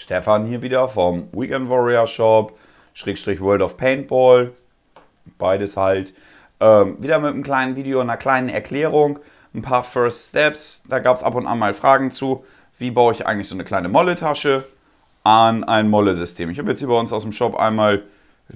Stefan hier wieder vom Weekend Warrior Shop, Schrägstrich World of Paintball, beides halt. Ähm, wieder mit einem kleinen Video, einer kleinen Erklärung, ein paar First Steps. Da gab es ab und an mal Fragen zu, wie baue ich eigentlich so eine kleine Molle-Tasche an ein Molle-System. Ich habe jetzt hier bei uns aus dem Shop einmal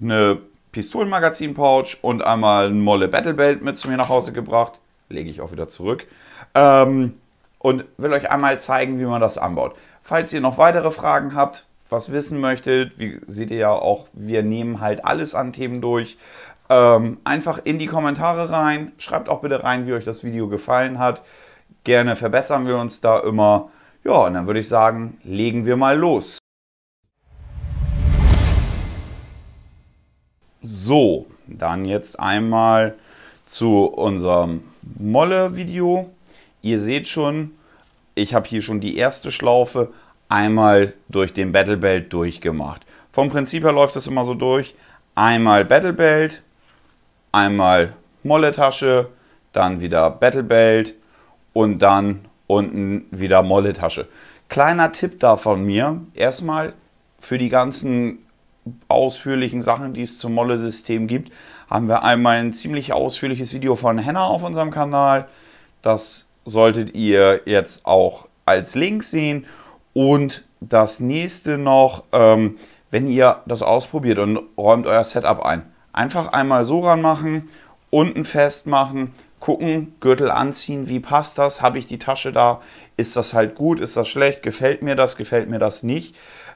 eine Pistolenmagazin-Pouch und einmal ein Molle Battle Belt mit zu mir nach Hause gebracht. Lege ich auch wieder zurück. Ähm, und will euch einmal zeigen, wie man das anbaut. Falls ihr noch weitere Fragen habt, was wissen möchtet, wie seht ihr ja auch, wir nehmen halt alles an Themen durch. Ähm, einfach in die Kommentare rein. Schreibt auch bitte rein, wie euch das Video gefallen hat. Gerne verbessern wir uns da immer. Ja, und dann würde ich sagen, legen wir mal los. So, dann jetzt einmal zu unserem Molle-Video. Ihr seht schon, ich habe hier schon die erste Schlaufe einmal durch den Battle Belt durchgemacht. Vom Prinzip her läuft das immer so durch. Einmal Battle Belt, einmal Tasche, dann wieder Battle Belt und dann unten wieder Molle Tasche. Kleiner Tipp da von mir. Erstmal für die ganzen ausführlichen Sachen, die es zum Molle-System gibt, haben wir einmal ein ziemlich ausführliches Video von Henna auf unserem Kanal. Das solltet ihr jetzt auch als Link sehen. Und das nächste noch, ähm, wenn ihr das ausprobiert und räumt euer Setup ein. Einfach einmal so ranmachen, unten festmachen, gucken, Gürtel anziehen, wie passt das, habe ich die Tasche da, ist das halt gut, ist das schlecht, gefällt mir das, gefällt mir das nicht.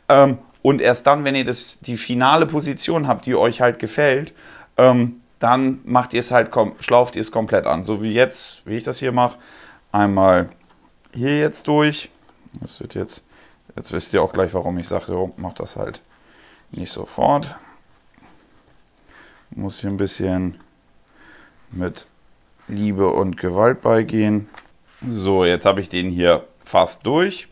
Ähm, und erst dann, wenn ihr das, die finale Position habt, die euch halt gefällt, ähm, dann macht ihr es halt, schlauft ihr es komplett an. So wie jetzt, wie ich das hier mache, einmal hier jetzt durch. Das wird jetzt, jetzt wisst ihr auch gleich, warum ich sage, oh, macht das halt nicht sofort. Muss hier ein bisschen mit Liebe und Gewalt beigehen. So, jetzt habe ich den hier fast durch.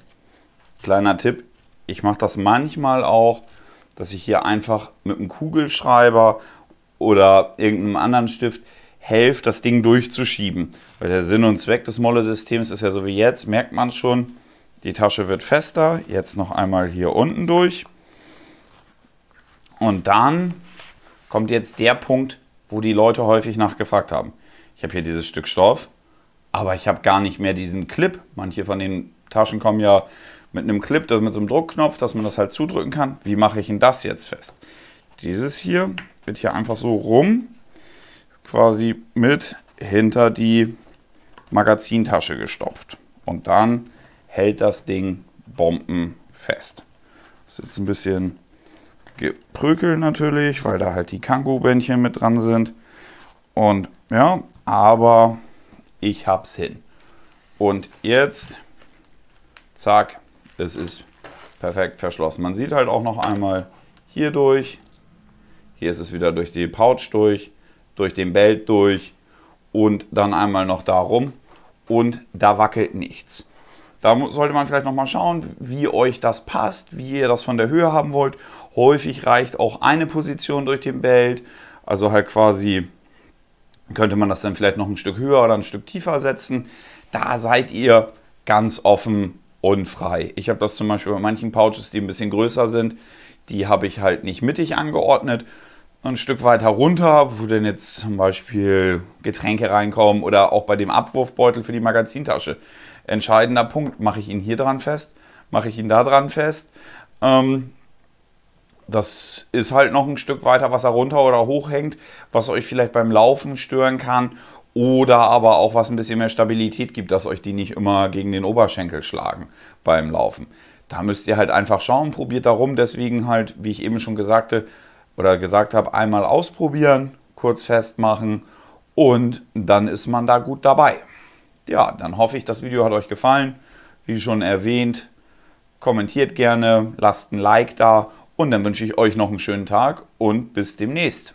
Kleiner Tipp, ich mache das manchmal auch, dass ich hier einfach mit einem Kugelschreiber oder irgendeinem anderen Stift helft, das Ding durchzuschieben. Weil der Sinn und Zweck des Molle-Systems ist ja so wie jetzt, merkt man schon, die Tasche wird fester. Jetzt noch einmal hier unten durch. Und dann kommt jetzt der Punkt, wo die Leute häufig nachgefragt haben. Ich habe hier dieses Stück Stoff, aber ich habe gar nicht mehr diesen Clip. Manche von den Taschen kommen ja mit einem Clip, mit so einem Druckknopf, dass man das halt zudrücken kann. Wie mache ich denn das jetzt fest? Dieses hier wird hier einfach so rum quasi mit hinter die Magazintasche gestopft. Und dann hält das Ding bombenfest. Das ist jetzt ein bisschen geprügelt natürlich, weil da halt die Kango-Bändchen mit dran sind. Und ja, aber ich hab's hin. Und jetzt, zack, es ist perfekt verschlossen. Man sieht halt auch noch einmal hier durch. Hier ist es wieder durch die Pouch durch durch den Belt durch und dann einmal noch darum und da wackelt nichts. Da sollte man vielleicht nochmal schauen, wie euch das passt, wie ihr das von der Höhe haben wollt. Häufig reicht auch eine Position durch den Belt, also halt quasi könnte man das dann vielleicht noch ein Stück höher oder ein Stück tiefer setzen. Da seid ihr ganz offen und frei. Ich habe das zum Beispiel bei manchen Pouches, die ein bisschen größer sind, die habe ich halt nicht mittig angeordnet ein Stück weiter runter, wo denn jetzt zum Beispiel Getränke reinkommen oder auch bei dem Abwurfbeutel für die Magazintasche. Entscheidender Punkt, mache ich ihn hier dran fest, mache ich ihn da dran fest. Ähm, das ist halt noch ein Stück weiter, was er runter oder hoch hängt, was euch vielleicht beim Laufen stören kann oder aber auch was ein bisschen mehr Stabilität gibt, dass euch die nicht immer gegen den Oberschenkel schlagen beim Laufen. Da müsst ihr halt einfach schauen, probiert darum. Deswegen halt, wie ich eben schon gesagte, oder gesagt habe, einmal ausprobieren, kurz festmachen und dann ist man da gut dabei. Ja, dann hoffe ich, das Video hat euch gefallen. Wie schon erwähnt, kommentiert gerne, lasst ein Like da und dann wünsche ich euch noch einen schönen Tag und bis demnächst.